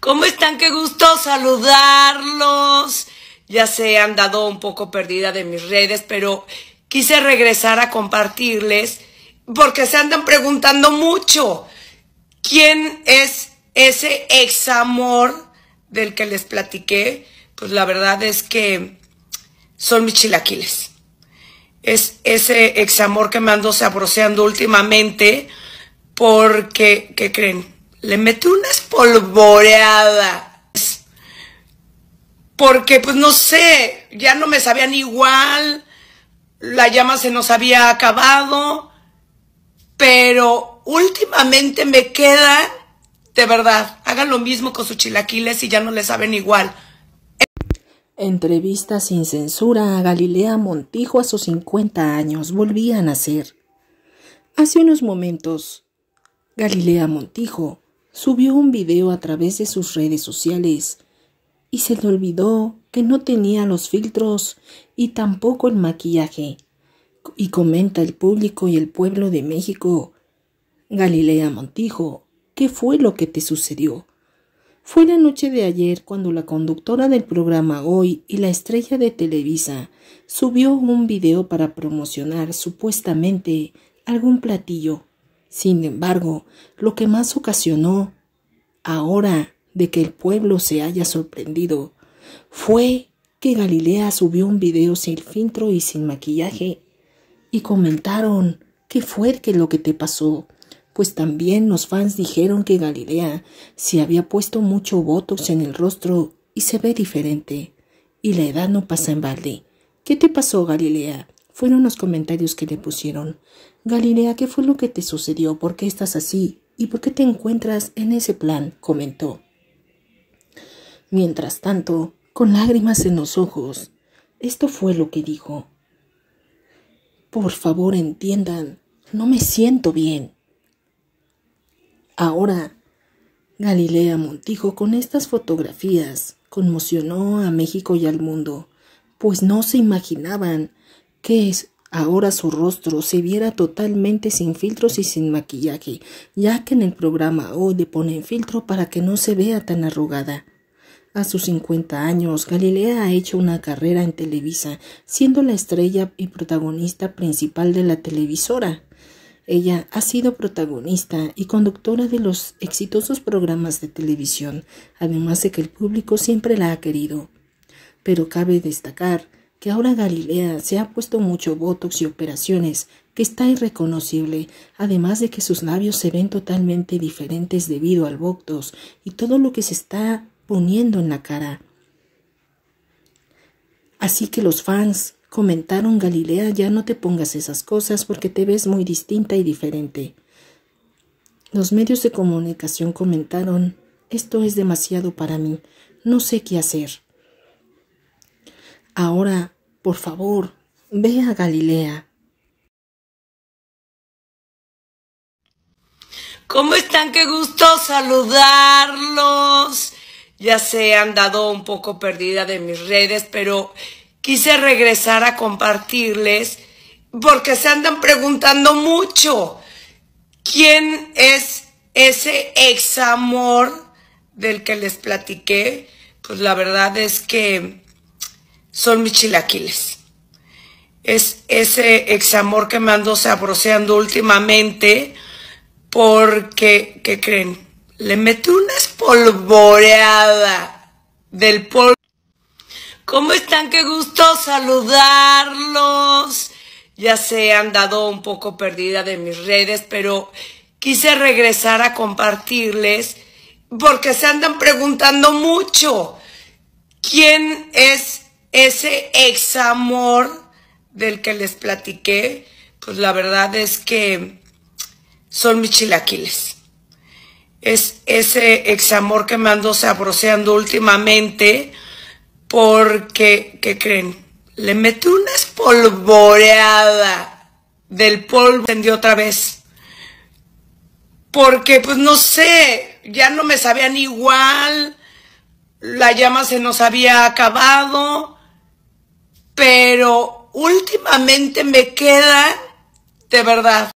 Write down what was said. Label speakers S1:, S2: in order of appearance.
S1: ¿Cómo están? Qué gusto saludarlos. Ya se han dado un poco perdida de mis redes, pero quise regresar a compartirles porque se andan preguntando mucho quién es ese ex amor del que les platiqué. Pues la verdad es que son mis chilaquiles. Es ese ex amor que me ando sabroseando últimamente porque, ¿qué creen? le metí una espolvoreada. Porque, pues no sé, ya no me sabían igual, la llama se nos había acabado, pero últimamente me queda de verdad, hagan lo mismo con sus chilaquiles y ya no le saben igual. Entrevista
S2: sin censura a Galilea Montijo a sus 50 años. Volvía a nacer. Hace unos momentos, Galilea Montijo subió un video a través de sus redes sociales y se le olvidó que no tenía los filtros y tampoco el maquillaje. Y comenta el público y el pueblo de México. Galilea Montijo, ¿qué fue lo que te sucedió? Fue la noche de ayer cuando la conductora del programa Hoy y la estrella de Televisa subió un video para promocionar supuestamente algún platillo sin embargo, lo que más ocasionó, ahora de que el pueblo se haya sorprendido, fue que Galilea subió un video sin filtro y sin maquillaje, y comentaron qué fuerte lo que te pasó, pues también los fans dijeron que Galilea se había puesto mucho votos en el rostro y se ve diferente, y la edad no pasa en balde. ¿Qué te pasó, Galilea? fueron los comentarios que le pusieron. Galilea, ¿qué fue lo que te sucedió? ¿Por qué estás así? ¿Y por qué te encuentras en ese plan? comentó. Mientras tanto, con lágrimas en los ojos, esto fue lo que dijo. Por favor, entiendan, no me siento bien. Ahora, Galilea Montijo con estas fotografías conmocionó a México y al mundo, pues no se imaginaban que es Ahora su rostro se viera totalmente sin filtros y sin maquillaje, ya que en el programa hoy le ponen filtro para que no se vea tan arrugada. A sus 50 años, Galilea ha hecho una carrera en Televisa, siendo la estrella y protagonista principal de la televisora. Ella ha sido protagonista y conductora de los exitosos programas de televisión, además de que el público siempre la ha querido. Pero cabe destacar que ahora Galilea se ha puesto mucho botox y operaciones, que está irreconocible, además de que sus labios se ven totalmente diferentes debido al botox y todo lo que se está poniendo en la cara. Así que los fans comentaron Galilea, ya no te pongas esas cosas porque te ves muy distinta y diferente. Los medios de comunicación comentaron, esto es demasiado para mí, no sé qué hacer. Ahora, por favor, ve a Galilea.
S1: ¿Cómo están? Qué gusto saludarlos. Ya se han dado un poco perdida de mis redes, pero quise regresar a compartirles porque se andan preguntando mucho quién es ese ex amor del que les platiqué. Pues la verdad es que son mis chilaquiles. Es ese examor que me ando sabroseando últimamente porque, ¿qué creen? Le metí una espolvoreada del polvo. ¿Cómo están? Qué gusto saludarlos. Ya se han dado un poco perdida de mis redes, pero quise regresar a compartirles porque se andan preguntando mucho quién es ese ex amor del que les platiqué, pues la verdad es que son mis chilaquiles. Es ese ex amor que me ando sabroseando últimamente porque, ¿qué creen? Le metí una espolvoreada del polvo, de otra vez. Porque, pues no sé, ya no me sabían igual, la llama se nos había acabado pero últimamente me quedan, de verdad,